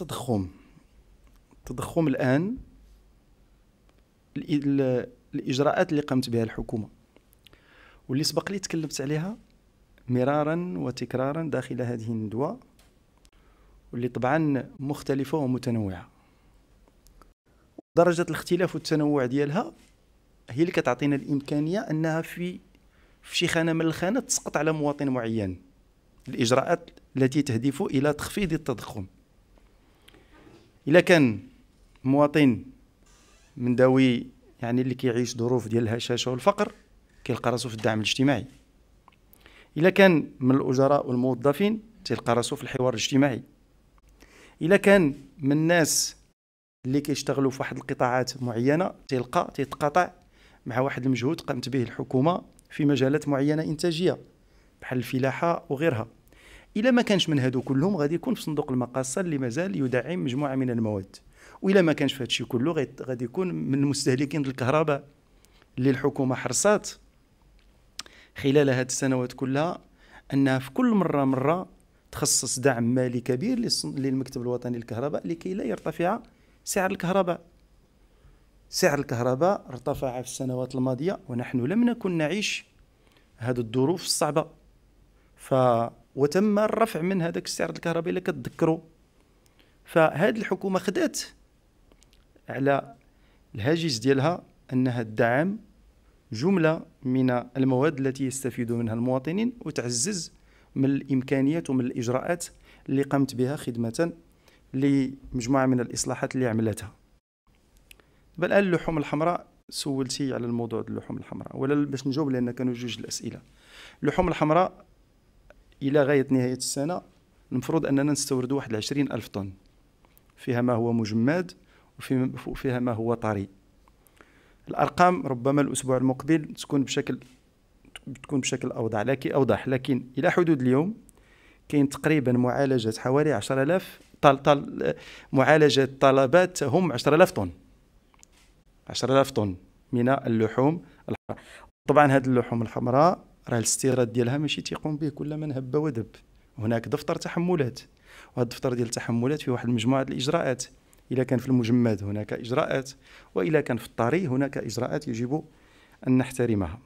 التضخم التضخم الان الاجراءات اللي قامت بها الحكومه واللي سبق لي تكلمت عليها مرارا وتكرارا داخل هذه الندوه واللي طبعا مختلفه ومتنوعه درجه الاختلاف والتنوع ديالها هي اللي كتعطينا الامكانيه انها في في شي خانه من الخانات تسقط على مواطن معين الاجراءات التي تهدف الى تخفيض التضخم الا كان مواطن من داوي يعني اللي كيعيش ظروف ديال الهشاشه والفقر كيلقى راسو في الدعم الاجتماعي الا كان من الاجراء والموظفين تلقى راسو في الحوار الاجتماعي الا كان من الناس اللي كيشتغلوا في واحد القطاعات معينه تلقى تيتقاطع مع واحد المجهود قامت به الحكومه في مجالات معينه انتاجيه بحال الفلاحه وغيرها الا ما كانش من هادو كلهم غادي يكون في صندوق المقاصه اللي مازال يدعم مجموعه من المواد والا ما كانش في هادشي كله غادي يكون من مستهلكين الكهرباء اللي الحكومه حرصات خلال هاد السنوات كلها انها في كل مره مره تخصص دعم مالي كبير للمكتب الوطني للكهرباء لكي لا يرتفع سعر الكهرباء سعر الكهرباء ارتفع في السنوات الماضيه ونحن لم نكن نعيش هذه الظروف الصعبه ف وتم الرفع من هذاك السعر الكهربائي اللي كتذكروا فهذه الحكومه خدات على الهاجس ديالها انها الدعم جمله من المواد التي يستفيد منها المواطنين وتعزز من الامكانيات ومن الاجراءات اللي قامت بها خدمه لمجموعه من الاصلاحات اللي عملتها بل اللحوم الحمراء سولتي على الموضوع اللحوم الحمراء ولا باش نجاوب لان كانوا جوج الاسئله اللحوم الحمراء الى غايه نهايه السنه المفروض اننا نستورد واحد 20 الف طن فيها ما هو مجمد وفيها ما هو طري الارقام ربما الاسبوع المقبل تكون بشكل تكون بشكل اوضح لكن اوضح لكن الى حدود اليوم كاين تقريبا معالجه حوالي 10000 طل طل معالجه طلبات هم 10000 طن 10000 طن من اللحوم الحمراء طبعا هذه اللحوم الحمراء راه الاستيراد ديالها ماشي تيقوم به كل من هب ودب هناك دفتر تحملات وهذا الدفتر ديال التحملات فيه واحد المجموعه الاجراءات اذا كان في المجمد هناك اجراءات واذا كان في الطري هناك اجراءات يجب ان نحترمها